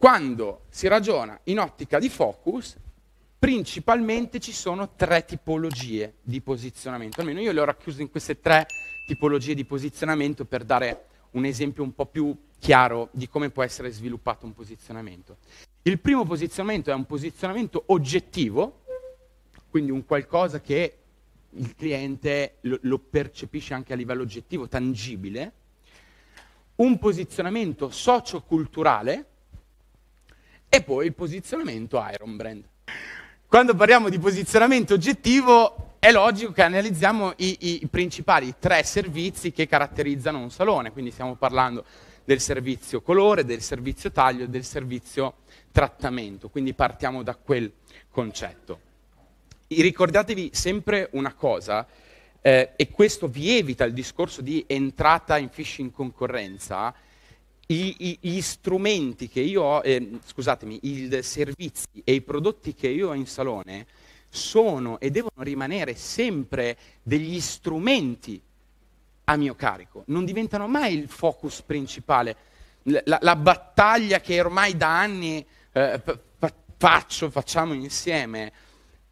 Quando si ragiona in ottica di focus, principalmente ci sono tre tipologie di posizionamento. Almeno io le ho racchiuse in queste tre tipologie di posizionamento per dare un esempio un po' più chiaro di come può essere sviluppato un posizionamento. Il primo posizionamento è un posizionamento oggettivo, quindi un qualcosa che il cliente lo, lo percepisce anche a livello oggettivo, tangibile. Un posizionamento socioculturale, e poi il posizionamento Iron Brand. Quando parliamo di posizionamento oggettivo, è logico che analizziamo i, i principali tre servizi che caratterizzano un salone, quindi stiamo parlando del servizio colore, del servizio taglio e del servizio trattamento, quindi partiamo da quel concetto. E ricordatevi sempre una cosa, eh, e questo vi evita il discorso di entrata in phishing concorrenza, i, i, gli strumenti che io ho, eh, scusatemi, i servizi e i prodotti che io ho in salone sono e devono rimanere sempre degli strumenti a mio carico, non diventano mai il focus principale, la, la battaglia che ormai da anni eh, faccio, facciamo insieme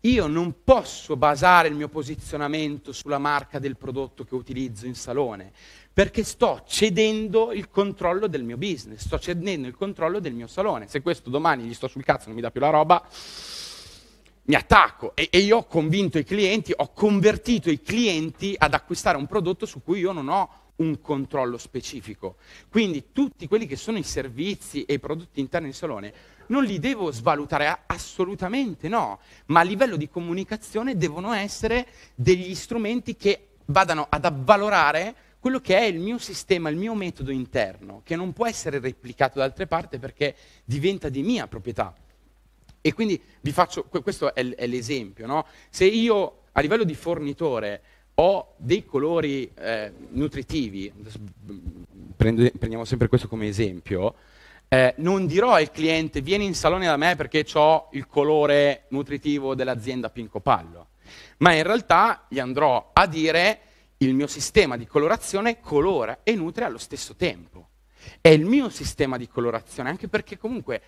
io non posso basare il mio posizionamento sulla marca del prodotto che utilizzo in salone, perché sto cedendo il controllo del mio business, sto cedendo il controllo del mio salone. Se questo domani gli sto sul cazzo, non mi dà più la roba, mi attacco e, e, io ho convinto i clienti, ho convertito i clienti ad acquistare un prodotto su cui io non ho un controllo specifico. Quindi tutti quelli che sono i servizi e i prodotti interni in salone non li devo svalutare assolutamente, no, ma a livello di comunicazione devono essere degli strumenti che vadano ad avvalorare quello che è il mio sistema, il mio metodo interno, che non può essere replicato da altre parti perché diventa di mia proprietà. E quindi vi faccio, questo è, l'esempio, no? Se io a livello di fornitore ho dei colori eh, nutritivi, mm, prendo, prendiamo sempre questo come esempio, eh, non dirò al cliente vieni in salone da me perché ho il colore nutritivo dell'azienda Pinco Pallo, ma in realtà gli andrò a dire il mio sistema di colorazione colora e nutre allo stesso tempo. È il mio sistema di colorazione, anche perché comunque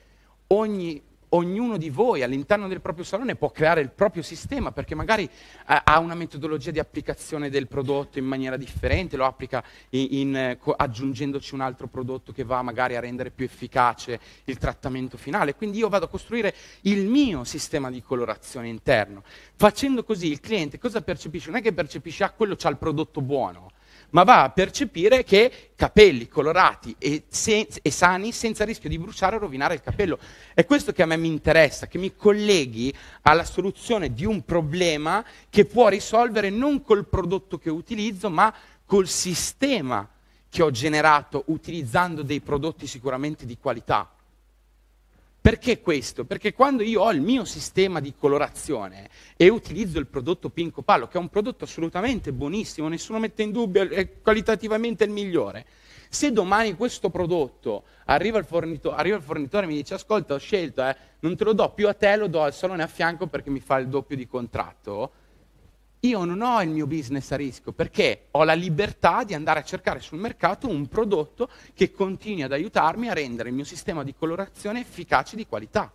ogni ognuno di voi all'interno del proprio salone può creare il proprio sistema perché magari eh, ha una metodologia di applicazione del prodotto in maniera differente, lo applica in, in, co- aggiungendoci un altro prodotto che va magari a rendere più efficace il trattamento finale. Quindi io vado a costruire il mio sistema di colorazione interno. Facendo così il cliente cosa percepisce? Non è che percepisce, ah, quello c'ha il prodotto buono ma va a percepire che capelli colorati e, sen- e sani senza rischio di bruciare o rovinare il capello. È questo che a me mi interessa, che mi colleghi alla soluzione di un problema che può risolvere non col prodotto che utilizzo, ma col sistema che ho generato utilizzando dei prodotti sicuramente di qualità. Perché questo? Perché quando io ho il mio sistema di colorazione e utilizzo il prodotto Pinco Pallo, che è un prodotto assolutamente buonissimo, nessuno mette in dubbio, è qualitativamente il migliore, se domani questo prodotto arriva al fornito- arriva il fornitore e mi dice ascolta ho scelto, eh, non te lo do più a te, lo do al salone a fianco perché mi fa il doppio di contratto, io non ho il mio business a rischio perché ho la libertà di andare a cercare sul mercato un prodotto che continui ad aiutarmi a rendere il mio sistema di colorazione efficace di qualità.